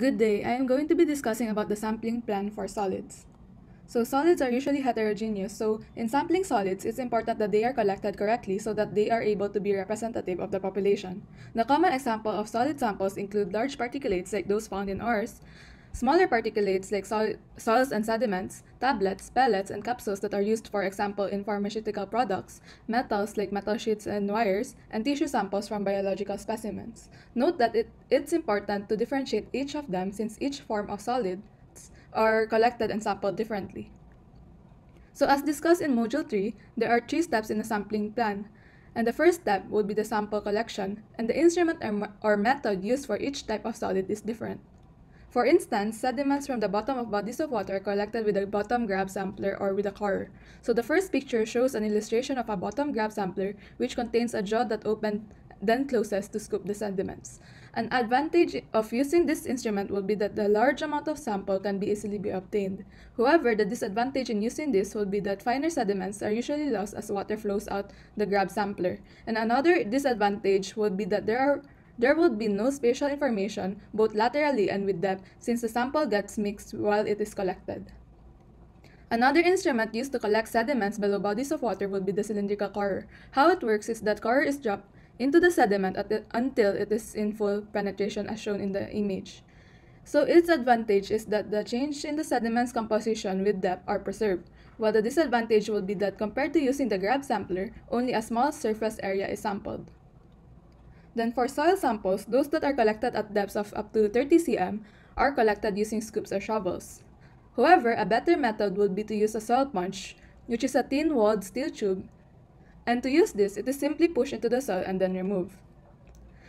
Good day, I am going to be discussing about the sampling plan for solids. So solids are usually heterogeneous, so in sampling solids, it's important that they are collected correctly so that they are able to be representative of the population. The common example of solid samples include large particulates like those found in ours, Smaller particulates like sol and sediments, tablets, pellets, and capsules that are used, for example, in pharmaceutical products, metals like metal sheets and wires, and tissue samples from biological specimens. Note that it, it's important to differentiate each of them since each form of solids are collected and sampled differently. So as discussed in Module 3, there are three steps in the sampling plan and the first step would be the sample collection, and the instrument or, method used for each type of solid is different. For instance, sediments from the bottom of bodies of water are collected with a bottom grab sampler or with a core. So the first picture shows an illustration of a bottom grab sampler which contains a jaw that opens then closes to scoop the sediments. An advantage of using this instrument will be that the large amount of sample can be easily be obtained. However, the disadvantage in using this will be that finer sediments are usually lost as water flows out the grab sampler. And another disadvantage would be that there are there would be no spatial information, both laterally and with depth, since the sample gets mixed while it is collected. Another instrument used to collect sediments below bodies of water would be the cylindrical core. How it works is that core is dropped into the sediment the, until it is in full penetration as shown in the image. So its advantage is that the change in the sediment's composition with depth are preserved, while the disadvantage would be that compared to using the grab sampler, only a small surface area is sampled. Then for soil samples, those that are collected at depths of up to 30 cm are collected using scoops or shovels. However, a better method would be to use a soil punch, which is a tin-walled steel tube, and to use this, it is simply pushed into the soil and then removed.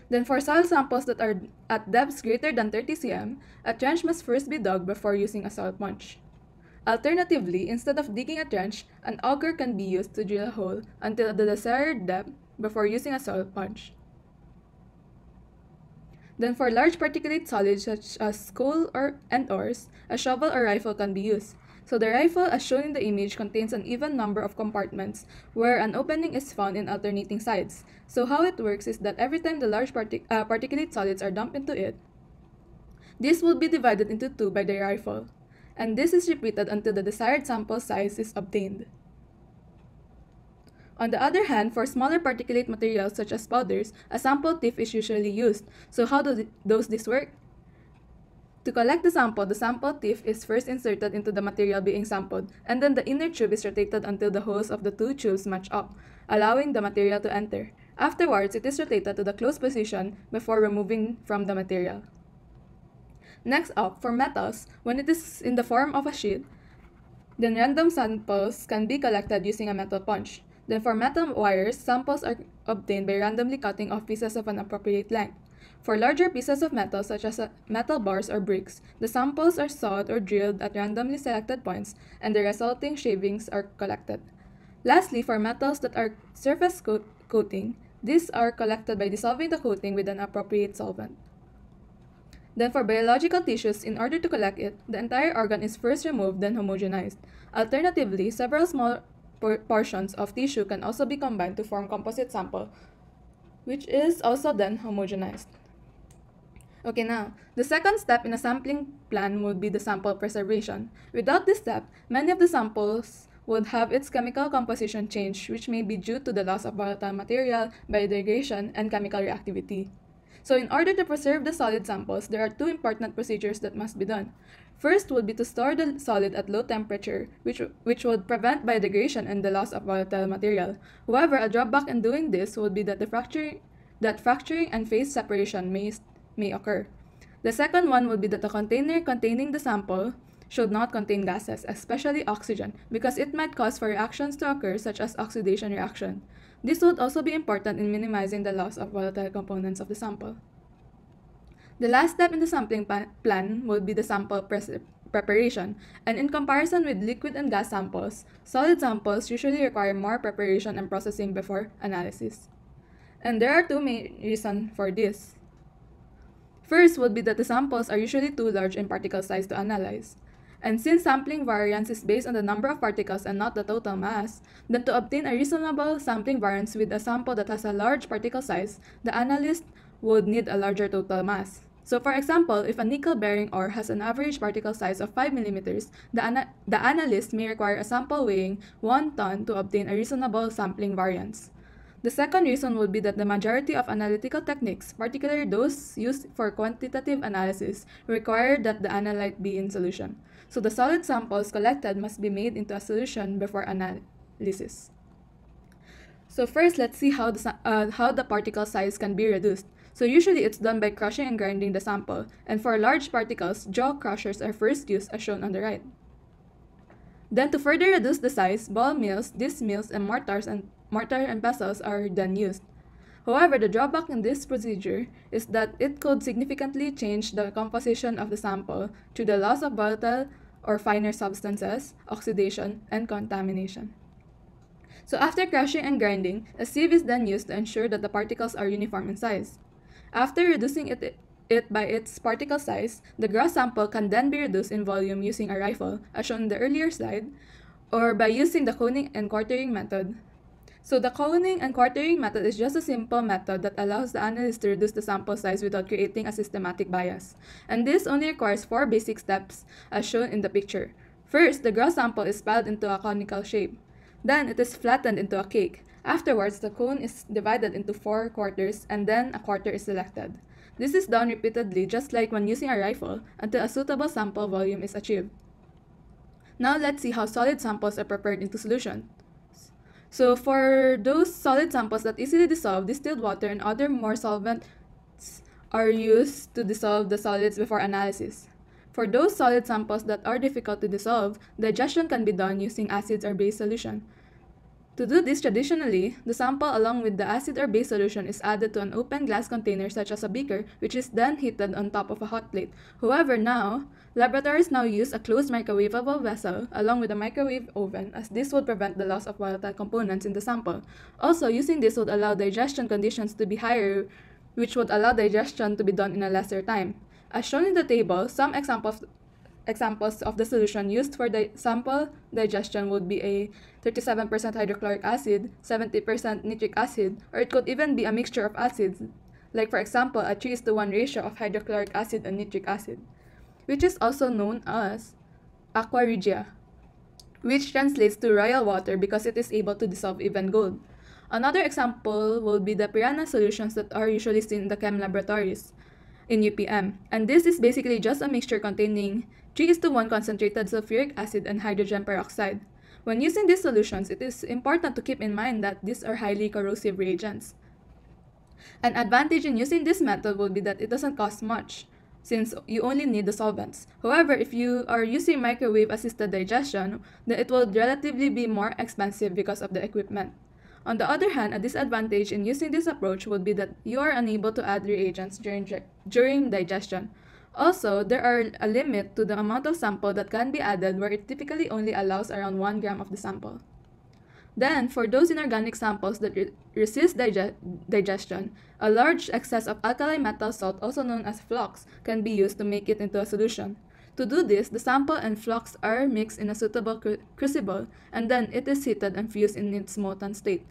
Then for soil samples that are at depths greater than 30 cm, a trench must first be dug before using a soil punch. Alternatively, instead of digging a trench, an auger can be used to drill a hole until the desired depth before using a soil punch. Then for large particulate solids such as coal or, and ores, a shovel or rifle can be used. So the rifle, as shown in the image, contains an even number of compartments, where an opening is found in alternating sides. So how it works is that every time the large partic uh, particulate solids are dumped into it, this will be divided into two by the rifle. And this is repeated until the desired sample size is obtained. On the other hand, for smaller particulate materials such as powders, a sample TIFF is usually used. So how do th does this work? To collect the sample, the sample TIFF is first inserted into the material being sampled, and then the inner tube is rotated until the holes of the two tubes match up, allowing the material to enter. Afterwards, it is rotated to the closed position before removing from the material. Next up, for metals, when it is in the form of a sheet, then random samples can be collected using a metal punch. Then for metal wires, samples are obtained by randomly cutting off pieces of an appropriate length. For larger pieces of metal, such as uh, metal bars or bricks, the samples are sawed or drilled at randomly selected points, and the resulting shavings are collected. Lastly, for metals that are surface coating, these are collected by dissolving the coating with an appropriate solvent. Then for biological tissues, in order to collect it, the entire organ is first removed, then homogenized. Alternatively, several small portions of tissue can also be combined to form composite sample, which is also then homogenized. Okay, now, the second step in a sampling plan would be the sample preservation. Without this step, many of the samples would have its chemical composition change, which may be due to the loss of volatile material, biodegradation, and chemical reactivity. So in order to preserve the solid samples, there are two important procedures that must be done. First would be to store the solid at low temperature, which, which would prevent biodegradation and the loss of volatile material. However, a drawback in doing this would be that the fracturing, that fracturing and phase separation may, may occur. The second one would be that the container containing the sample should not contain gases, especially oxygen, because it might cause for reactions to occur such as oxidation reaction. This would also be important in minimizing the loss of volatile components of the sample. The last step in the sampling plan will be the sample preparation, and in comparison with liquid and gas samples, solid samples usually require more preparation and processing before analysis. And there are two main reasons for this. First would be that the samples are usually too large in particle size to analyze. And since sampling variance is based on the number of particles and not the total mass, then to obtain a reasonable sampling variance with a sample that has a large particle size, the analyst would need a larger total mass. So for example, if a nickel-bearing ore has an average particle size of 5 millimeters, the, ana the analyst may require a sample weighing 1 ton to obtain a reasonable sampling variance. The second reason would be that the majority of analytical techniques, particularly those used for quantitative analysis, require that the analyte be in solution. So the solid samples collected must be made into a solution before analysis. So first, let's see how the, uh, how the particle size can be reduced so usually it's done by crushing and grinding the sample, and for large particles, jaw crushers are first used as shown on the right. Then to further reduce the size, ball mills, disc mills, and mortars and mortar and pestles are then used. However, the drawback in this procedure is that it could significantly change the composition of the sample to the loss of volatile or finer substances, oxidation, and contamination. So after crushing and grinding, a sieve is then used to ensure that the particles are uniform in size. After reducing it, it by its particle size, the gross sample can then be reduced in volume using a rifle, as shown in the earlier slide, or by using the coning and quartering method. So the coning and quartering method is just a simple method that allows the analyst to reduce the sample size without creating a systematic bias. And this only requires four basic steps, as shown in the picture. First, the gross sample is piled into a conical shape. Then, it is flattened into a cake. Afterwards, the cone is divided into four quarters and then a quarter is selected. This is done repeatedly just like when using a rifle until a suitable sample volume is achieved. Now let's see how solid samples are prepared into solution. So for those solid samples that easily dissolve, distilled water and other more solvents are used to dissolve the solids before analysis. For those solid samples that are difficult to dissolve, digestion can be done using acids or base solution. To do this traditionally, the sample along with the acid or base solution is added to an open glass container such as a beaker, which is then heated on top of a hot plate. However, now, laboratories now use a closed microwavable vessel along with a microwave oven as this would prevent the loss of volatile components in the sample. Also, using this would allow digestion conditions to be higher, which would allow digestion to be done in a lesser time. As shown in the table, some examples examples of the solution used for the sample digestion would be a 37% hydrochloric acid, 70% nitric acid, or it could even be a mixture of acids, like for example a 3 to 1 ratio of hydrochloric acid and nitric acid, which is also known as aqua regia, which translates to royal water because it is able to dissolve even gold. Another example will be the piranha solutions that are usually seen in the chem laboratories in UPM. And this is basically just a mixture containing 3 is to 1 concentrated sulfuric acid and hydrogen peroxide. When using these solutions, it is important to keep in mind that these are highly corrosive reagents. An advantage in using this method would be that it doesn't cost much, since you only need the solvents. However, if you are using microwave-assisted digestion, then it will relatively be more expensive because of the equipment. On the other hand, a disadvantage in using this approach would be that you are unable to add reagents during, during digestion, also, there are a limit to the amount of sample that can be added where it typically only allows around 1 gram of the sample. Then, for those inorganic samples that re resist digestion, a large excess of alkali metal salt, also known as flux, can be used to make it into a solution. To do this, the sample and flux are mixed in a suitable cru crucible, and then it is heated and fused in its molten state.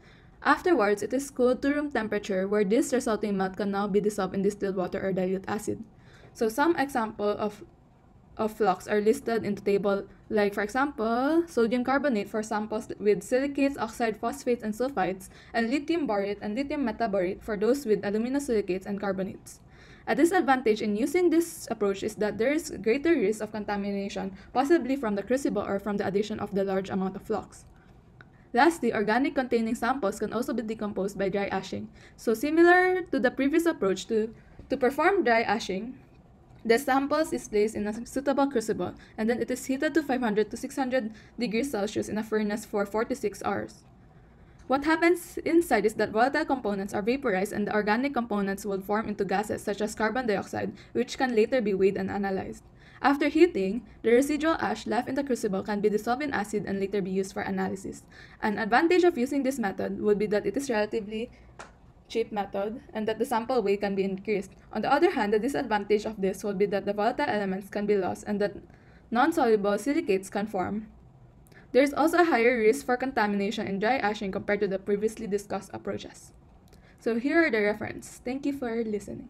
Afterwards, it is cooled to room temperature where this resulting melt can now be dissolved in distilled water or dilute acid. So some example of, of flux are listed in the table, like for example, sodium carbonate for samples with silicates, oxide phosphates, and sulfides, and lithium borate and lithium metaborate for those with silicates, and carbonates. A disadvantage in using this approach is that there is greater risk of contamination, possibly from the crucible or from the addition of the large amount of flux. Lastly, organic containing samples can also be decomposed by dry ashing. So similar to the previous approach to, to perform dry ashing, the samples is placed in a suitable crucible and then it is heated to 500 to 600 degrees Celsius in a furnace for forty six hours. What happens inside is that volatile components are vaporized and the organic components will form into gases such as carbon dioxide, which can later be weighed and analyzed. After heating, the residual ash left in the crucible can be dissolved in acid and later be used for analysis. An advantage of using this method would be that it is relatively cheap method and that the sample weight can be increased. On the other hand, the disadvantage of this would be that the volatile elements can be lost and that non-soluble silicates can form. There is also a higher risk for contamination in dry ashing compared to the previously discussed approaches. So here are the references. Thank you for listening.